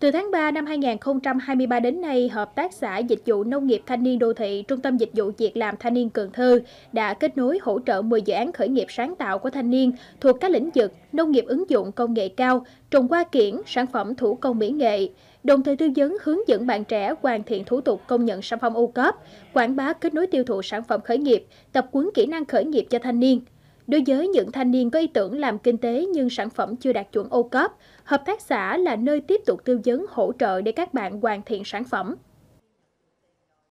Từ tháng 3 năm 2023 đến nay, Hợp tác xã Dịch vụ Nông nghiệp Thanh niên Đô thị, Trung tâm Dịch vụ Việc làm Thanh niên Cần Thơ đã kết nối hỗ trợ 10 dự án khởi nghiệp sáng tạo của thanh niên thuộc các lĩnh vực nông nghiệp ứng dụng công nghệ cao, trồng hoa kiển, sản phẩm thủ công mỹ nghệ, đồng thời tư vấn hướng dẫn bạn trẻ hoàn thiện thủ tục công nhận sản phẩm ô cấp, quảng bá kết nối tiêu thụ sản phẩm khởi nghiệp, tập huấn kỹ năng khởi nghiệp cho thanh niên. Đối với những thanh niên có ý tưởng làm kinh tế nhưng sản phẩm chưa đạt chuẩn ô cấp, hợp tác xã là nơi tiếp tục tư vấn hỗ trợ để các bạn hoàn thiện sản phẩm.